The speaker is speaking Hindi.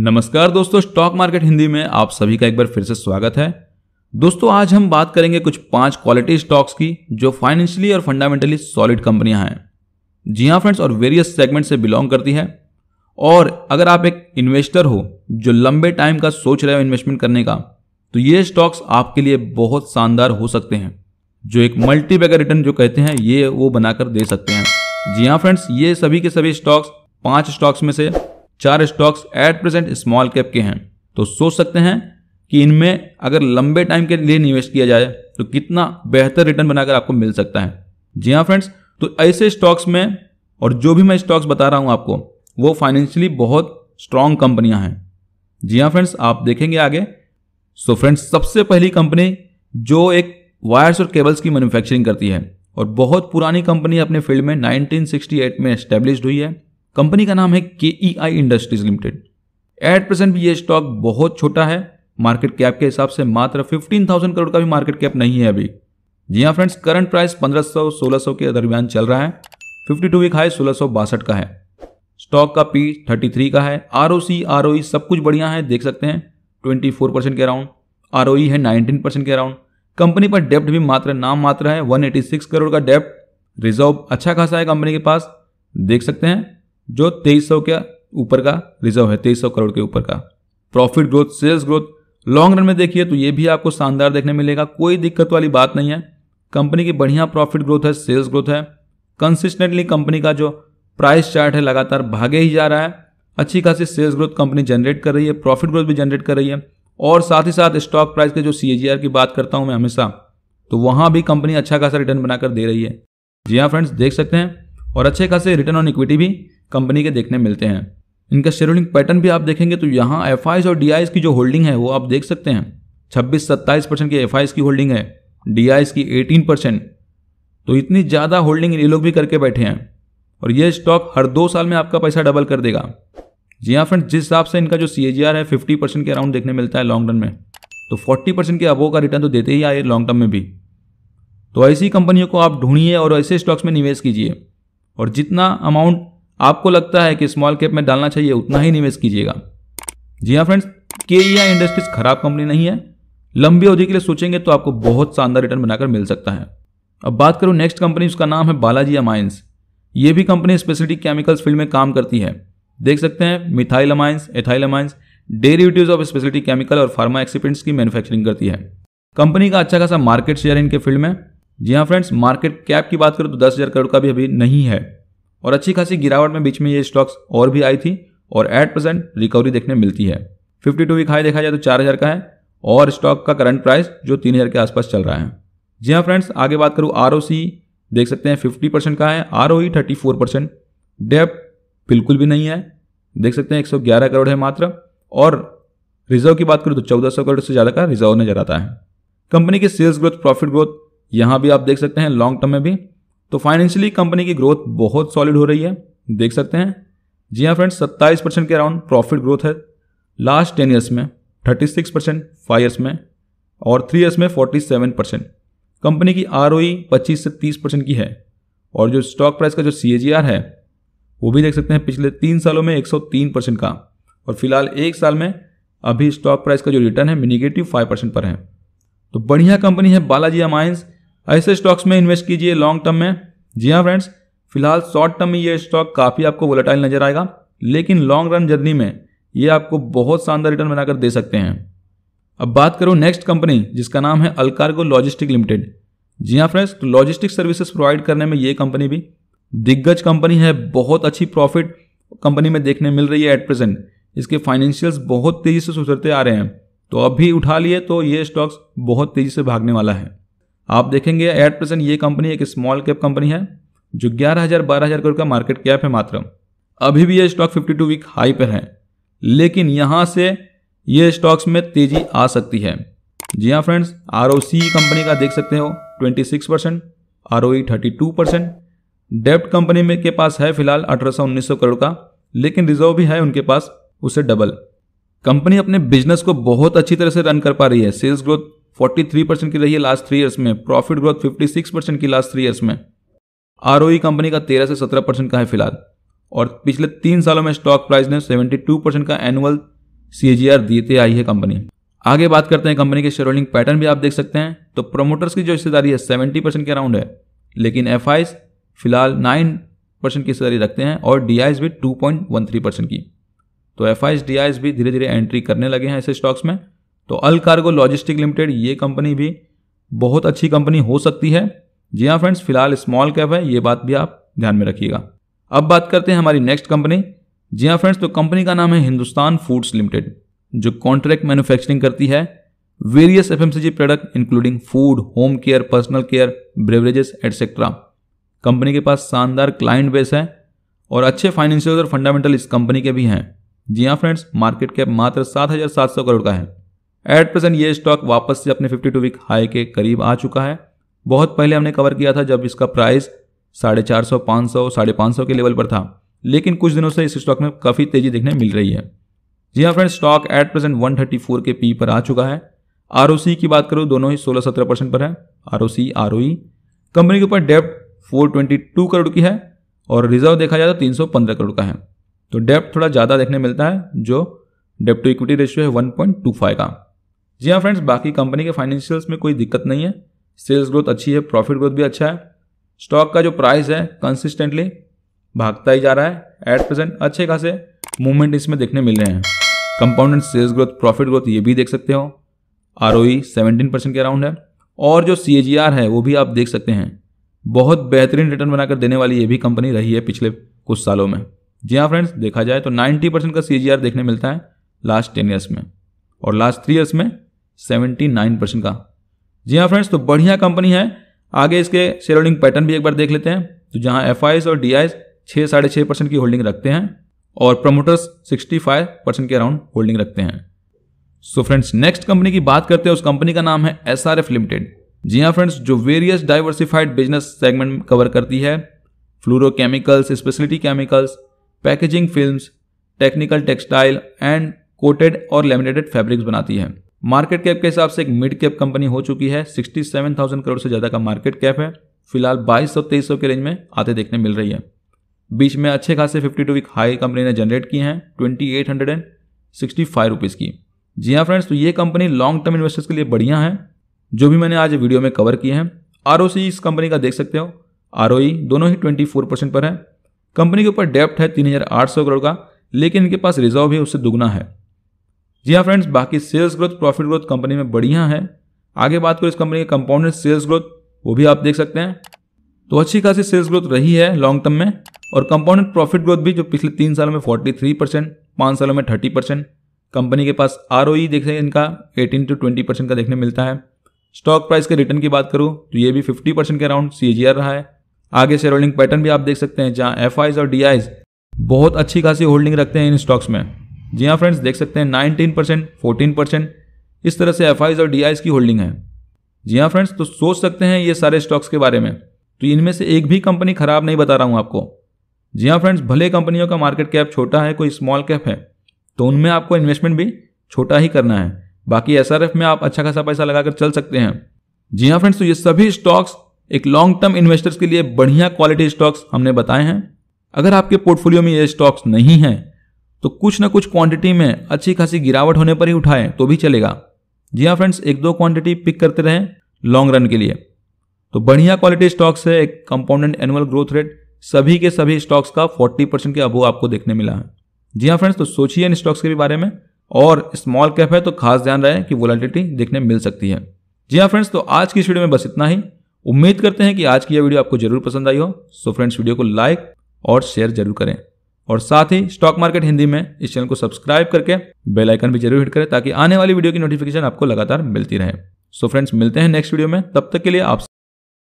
नमस्कार दोस्तों स्टॉक मार्केट हिंदी में आप सभी का एक बार फिर से स्वागत है दोस्तों आज हम बात करेंगे कुछ पांच क्वालिटी स्टॉक्स की जो फाइनेंशियली और फंडामेंटली सॉलिड कंपनियां हैं जी हाँ फ्रेंड्स और वेरियस सेगमेंट से बिलोंग करती है और अगर आप एक इन्वेस्टर हो जो लंबे टाइम का सोच रहे हो इन्वेस्टमेंट करने का तो ये स्टॉक्स आपके लिए बहुत शानदार हो सकते हैं जो एक मल्टी बैगर रिटर्न जो कहते हैं ये वो बनाकर दे सकते हैं जी हाँ फ्रेंड्स ये सभी के सभी स्टॉक्स पांच स्टॉक्स में से चार stocks at present small cap के हैं तो सोच सकते हैं कि इनमें अगर लंबे टाइम के लिए निवेश किया जाए तो कितना बेहतर रिटर्न बनाकर आपको मिल सकता है जी हाँ फ्रेंड्स तो ऐसे स्टॉक्स में और जो भी मैं स्टॉक्स बता रहा हूँ आपको वो फाइनेंशियली बहुत स्ट्रांग कंपनियां हैं जी हाँ फ्रेंड्स आप देखेंगे आगे सो so फ्रेंड्स सबसे पहली कंपनी जो एक वायर्स और केबल्स की मैन्युफैक्चरिंग करती है और बहुत पुरानी कंपनी अपने फील्ड में 1968 में एस्टेब्लिश हुई है कंपनी का नाम है K E I industries limited at present भी ये स्टॉक बहुत छोटा है मार्केट कैप के हिसाब से मात्र 15,000 करोड़ का भी मार्केट कैप नहीं है अभी जी हाँ फ्रेंड्स करंट प्राइस 1500 1600 के दरमियान चल रहा है 52 वीक हाई सोलह का है स्टॉक का पी 33 का है आर ओ सी आर ओ ई सब कुछ बढ़िया है देख सकते हैं 24 परसेंट के अराउंड आर e है 19 परसेंट के अराउंड कंपनी पर डेप्ट भी मात्र नाम मात्र है 186 करोड़ का डेप्ट रिजर्व अच्छा खासा है कंपनी के पास देख सकते हैं जो तेईस सौ के ऊपर का रिजर्व है तेईस सौ करोड़ के ऊपर का profit growth sales growth long run में देखिए तो ये भी आपको शानदार देखने मिलेगा कोई दिक्कत वाली बात नहीं है कंपनी की बढ़िया प्रॉफिट ग्रोथ है सेल्स ग्रोथ है कंसिस्टेंटली कंपनी का जो प्राइस चार्ट है लगातार भागे ही जा रहा है अच्छी खासी सेल्स ग्रोथ कंपनी जनरेट कर रही है प्रॉफिट ग्रोथ भी जनरेट कर रही है और साथ ही साथ स्टॉक प्राइस के जो सी की बात करता हूँ मैं हमेशा तो वहाँ भी कंपनी अच्छा खासा रिटर्न बनाकर दे रही है जी हाँ फ्रेंड्स देख सकते हैं और अच्छे खासे रिटर्न ऑन इक्विटी भी कंपनी के देखने मिलते हैं इनका शेयर पैटर्न भी आप देखेंगे तो यहाँ एफ और डी की जो होल्डिंग है वो आप देख सकते हैं छब्बीस सत्ताईस परसेंट की एफ की होल्डिंग है डी की एटीन परसेंट तो इतनी ज़्यादा होल्डिंग ये लोग भी करके बैठे हैं और ये स्टॉक हर दो साल में आपका पैसा डबल कर देगा जी हाँ फ्रेंड्स जिस हिसाब से इनका जो सी है फिफ्टी परसेंट के अराउंड देखने मिलता है लॉन्ग रन में तो फोर्टी परसेंट के अबो का रिटर्न तो देते ही आए लॉन्ग टर्म में भी तो ऐसी कंपनियों को आप ढूंढिए और ऐसे स्टॉक्स में निवेश कीजिए और जितना अमाउंट आपको लगता है कि स्मॉल कैप में डालना चाहिए उतना ही निवेश कीजिएगा जी हाँ फ्रेंड्स के इंडस्ट्रीज खराब कंपनी नहीं है लंबी अवधि के लिए सोचेंगे तो आपको बहुत शानदार रिटर्न बनाकर मिल सकता है अब बात करूँ नेक्स्ट कंपनी उसका नाम है बालाजी अमाइंस ये भी कंपनी स्पेशलिटी केमिकल्स फील्ड में काम करती है देख सकते हैं methyl amines ethyl amines derivatives of speciality chemical और फार्मा एक्सीपेंट्स की मैन्युफैक्चरिंग करती है कंपनी का अच्छा खासा मार्केट शेयर इनके फील्ड में जी हाँ फ्रेंड्स मार्केट कैप की बात करें तो दस हज़ार करोड़ का भी अभी नहीं है और अच्छी खासी गिरावट में बीच में ये स्टॉक्स और भी आई थी और एट परसेंट रिकवरी देखने मिलती है फिफ्टी टू वीक हाई देखा जाए तो चार हज़ार का है और स्टॉक का करंट प्राइस जो तीन हज़ार के आसपास चल रहा है जी हाँ फ्रेंड्स आगे बात करूँ आर देख सकते हैं फिफ्टी परसेंट का है R O thirty four percent debt बिल्कुल भी नहीं है देख सकते हैं एक सौ ग्यारह करोड़ है मात्र और रिजर्व की बात करूँ तो चौदह सौ करोड़ से ज़्यादा का रिजर्व नजर आता है कंपनी की सेल्स ग्रोथ प्रॉफिट ग्रोथ यहाँ भी आप देख सकते हैं लॉन्ग टर्म में भी तो फाइनेंशियली कंपनी की ग्रोथ बहुत सॉलिड हो रही है देख सकते हैं जी हाँ फ्रेंड्स सत्ताईस परसेंट के अराउंड प्रॉफिट ग्रोथ है लास्ट टेन ईयर्स में thirty six percent five years में और थ्री ईयर्स में फोर्टी सेवन परसेंट कंपनी की आर ओ e पच्चीस से तीस परसेंट की है और जो स्टॉक प्राइस का जो सी ए जी आर है वो भी देख सकते हैं पिछले तीन सालों में एक सौ तीन परसेंट का और फिलहाल एक साल में अभी स्टॉक प्राइस का जो रिटर्न है निगेटिव फाइव परसेंट पर है तो बढ़िया कंपनी है बालाजी अमाइंस ऐसे स्टॉक्स में इन्वेस्ट कीजिए लॉन्ग टर्म में जी हाँ फ्रेंड्स फिलहाल शॉर्ट टर्म में ये स्टॉक काफ़ी आपको वोलेटाइल नजर आएगा लेकिन लॉन्ग रन जर्नी में ये आपको बहुत शानदार रिटर्न बनाकर दे सकते हैं अब बात करूँ नेक्स्ट कंपनी जिसका नाम है अलकारगो लॉजिस्टिक लिमिटेड जी हाँ फ्रेंड्स तो लॉजिस्टिक सर्विसेज प्रोवाइड करने में ये कंपनी भी दिग्गज कंपनी है बहुत अच्छी प्रॉफिट कंपनी में देखने मिल रही है एट प्रेजेंट इसके फाइनेंशियल्स बहुत तेज़ी से सुधरते आ रहे हैं तो अब भी उठा लिए तो ये स्टॉक्स बहुत तेज़ी से भागने वाला है आप देखेंगे एट प्रेजेंट ये कंपनी एक स्मॉल कैप कंपनी है जो ग्यारह हज़ार बारह हज़ार करोड़ का मार्केट कैप है मात्र अभी भी ये स्टॉक 52 वीक हाई पर है लेकिन यहाँ से ये स्टॉक्स में तेजी आ सकती है जी हाँ फ्रेंड्स आर कंपनी का देख सकते हो 26 परसेंट आर ओ परसेंट डेप्ट कंपनी में के पास है फिलहाल अठारह सौ करोड़ का लेकिन रिजर्व भी है उनके पास उसे डबल कंपनी अपने बिजनेस को बहुत अच्छी तरह से रन कर पा रही है सेल्स ग्रोथ 43 परसेंट की रही है लास्ट थ्री ईयर्स में प्रॉफिट ग्रोथ 56 परसेंट की लास्ट थ्री ईयर्स में आर कंपनी e का 13 से 17 परसेंट का है फिलहाल और पिछले तीन सालों में स्टॉक प्राइस ने 72 परसेंट का एनुअल सी देते आई है कंपनी आगे बात करते हैं कंपनी के शेयर होल्डिंग पैटर्न भी आप देख सकते हैं तो प्रमोटर्स की जो हिस्सेदारी है सेवेंटी के अराउंड है लेकिन एफ फिलहाल नाइन परसेंट की हिस्सेदारी रखते हैं और डी भी टू की तो एफ आई भी धीरे धीरे एंट्री करने लगे हैं ऐसे स्टॉक्स में तो अल कार्गो लॉजिस्टिक लिमिटेड ये कंपनी भी बहुत अच्छी कंपनी हो सकती है जी हाँ फ्रेंड्स फिलहाल स्मॉल कैप है ये बात भी आप ध्यान में रखिएगा अब बात करते हैं हमारी नेक्स्ट कंपनी जी हाँ फ्रेंड्स तो कंपनी का नाम है हिंदुस्तान फूड्स लिमिटेड जो कॉन्ट्रैक्ट मैन्युफैक्चरिंग करती है various F product including food home care personal care beverages etcetera company के पास शानदार क्लाइंट बेस है और अच्छे फाइनेंशियल और फंडामेंटल इस कंपनी के भी हैं जी हाँ फ्रेंड्स मार्केट कैप मात्र सात हजार सात सौ करोड़ का है एट प्रेजेंट ये स्टॉक वापस से अपने 52 वीक हाई के करीब आ चुका है बहुत पहले हमने कवर किया था जब इसका प्राइस साढ़े चार सौ पाँच सौ साढ़े पाँच सौ के लेवल पर था लेकिन कुछ दिनों से इस स्टॉक में काफ़ी तेजी देखने मिल रही है जी हाँ friend stock at present four के पी पर आ चुका है आर की बात करो दोनों ही सोलह सत्रह परसेंट पर है आर ओ कंपनी के ऊपर डेप्ट टू करोड़ की है और रिजर्व देखा जाए तो पंद्रह करोड़ का है तो डेप्ट थोड़ा ज़्यादा देखने मिलता है जो डेप्ट टू इक्विटी रेशियो है 1.25 का जी हाँ फ्रेंड्स बाकी कंपनी के फाइनेंशियल्स में कोई दिक्कत नहीं है सेल्स ग्रोथ अच्छी है प्रॉफिट ग्रोथ भी अच्छा है स्टॉक का जो प्राइस है कंसिस्टेंटली भागता ही जा रहा है एट प्रेजेंट अच्छे खासे मूवमेंट इसमें देखने मिल रहे हैं compounded sales growth profit growth ये भी देख सकते हो आर ओ परसेंट के अराउंड है और जो सी है वो भी आप देख सकते हैं बहुत बेहतरीन रिटर्न बनाकर देने वाली ये भी कंपनी रही है पिछले कुछ सालों में जी हाँ फ्रेंड्स देखा जाए तो 90 परसेंट का सी देखने मिलता है लास्ट टेन ईयर्स में और लास्ट थ्री ईयर्स में सेवेंटी नाइन परसेंट का जी हाँ फ्रेंड्स तो बढ़िया कंपनी है आगे इसके शेयर होल्डिंग पैटर्न भी एक बार देख लेते हैं तो जहाँ एफ और डी आई छः साढ़े छः परसेंट की होल्डिंग रखते हैं और प्रमोटर्स सिक्सटी फाइव परसेंट के अराउंड होल्डिंग रखते हैं सो फ्रेंड्स नेक्स्ट कंपनी की बात करते हैं उस कंपनी का नाम है एस आर एफ लिमिटेड जी हाँ फ्रेंड्स जो various diversified business segment cover करती है chemicals speciality chemicals packaging film technical textile and coated और लेमिनेटेड फैब्रिक्स बनाती है मार्केट कैप के हिसाब से एक मिड कैप कंपनी हो चुकी है 67,000 करोड़ से ज़्यादा का मार्केट कैप है फिलहाल 2200-2300 के रेंज में आते देखने मिल रही है बीच में अच्छे खासे 52 वीक हाई कंपनी ने जनरेट किए हैं twenty eight hundred and sixty five rupees की जी हाँ फ्रेंड्स तो ये कंपनी लॉन्ग टर्म इन्वेस्टर्स के लिए बढ़िया है जो भी मैंने आज वीडियो में कवर किए हैं आर इस कंपनी का देख सकते हो आर e दोनों ही ट्वेंटी पर है कंपनी के ऊपर डेप्ट है तीन करोड़ का लेकिन इनके पास रिजर्व भी उससे दुगना है जी हाँ फ्रेंड्स बाकी sales growth profit growth company में बढ़िया है आगे बात करें इस कंपनी के कंपाउंडेड सेल्स ग्रोथ वो भी आप देख सकते हैं तो अच्छी खासी सेल्स ग्रोथ रही है लॉन्ग टर्म में और कंपाउंडेड प्रॉफिट ग्रोथ भी जो पिछले तीन सालों में 43 परसेंट पाँच सालों में 30 परसेंट कंपनी के पास आर ओ e हैं इनका 18 टू 20 परसेंट का देखने मिलता है स्टॉक प्राइस के रिटर्न की बात करूँ तो ये भी 50 परसेंट के अराउंड सी रहा है आगे शेयर होल्डिंग पैटर्न भी आप देख सकते हैं जहाँ एफ और डी बहुत अच्छी खासी होल्डिंग रखते हैं इन स्टॉक्स में जी हाँ फ्रेंड्स देख सकते हैं नाइनटीन परसेंट फोर्टीन परसेंट इस तरह से एफ और डी की होल्डिंग है जी हाँ फ्रेंड्स तो सोच सकते हैं ये सारे स्टॉक्स के बारे में तो इनमें से एक भी कंपनी खराब नहीं बता रहा हूँ आपको जी हाँ फ्रेंड्स भले कंपनियों का मार्केट कैप छोटा है कोई स्मॉल कैप है तो उनमें आपको इन्वेस्टमेंट भी छोटा ही करना है बाकी एस में आप अच्छा खासा पैसा लगाकर चल सकते हैं जी हाँ फ्रेंड्स तो ये सभी स्टॉक्स एक लॉन्ग टर्म इन्वेस्टर्स के लिए बढ़िया क्वालिटी स्टॉक्स हमने बताए हैं अगर आपके पोर्टफोलियो में ये स्टॉक्स नहीं हैं तो कुछ ना कुछ क्वांटिटी में अच्छी खासी गिरावट होने पर ही उठाएं तो भी चलेगा जी हाँ फ्रेंड्स एक दो क्वांटिटी पिक करते रहें लॉन्ग रन के लिए तो बढ़िया क्वालिटी स्टॉक्स है एक कंपाउंडेंट एनुअल ग्रोथ रेट सभी के सभी स्टॉक्स का 40 परसेंट के अबो आपको देखने मिला है जी हाँ फ्रेंड्स तो सोचिए इन स्टॉक्स के बारे में और स्मॉल कैप है तो खास ध्यान रहे कि वोलाटिलिटी देखने मिल सकती है जी हाँ फ्रेंड्स तो आज की इस वीडियो में बस इतना ही उम्मीद करते हैं कि आज की यह वीडियो आपको जरूर पसंद आई हो सो फ्रेंड्स वीडियो को लाइक और शेयर जरूर करें और साथ ही स्टॉक मार्केट हिंदी में इस चैनल को सब्सक्राइब करके बेल आइकन भी जरूर हिट करें ताकि आने वाली वीडियो की नोटिफिकेशन आपको लगातार मिलती रहे सो so फ्रेंड्स मिलते हैं नेक्स्ट वीडियो में तब तक के लिए आप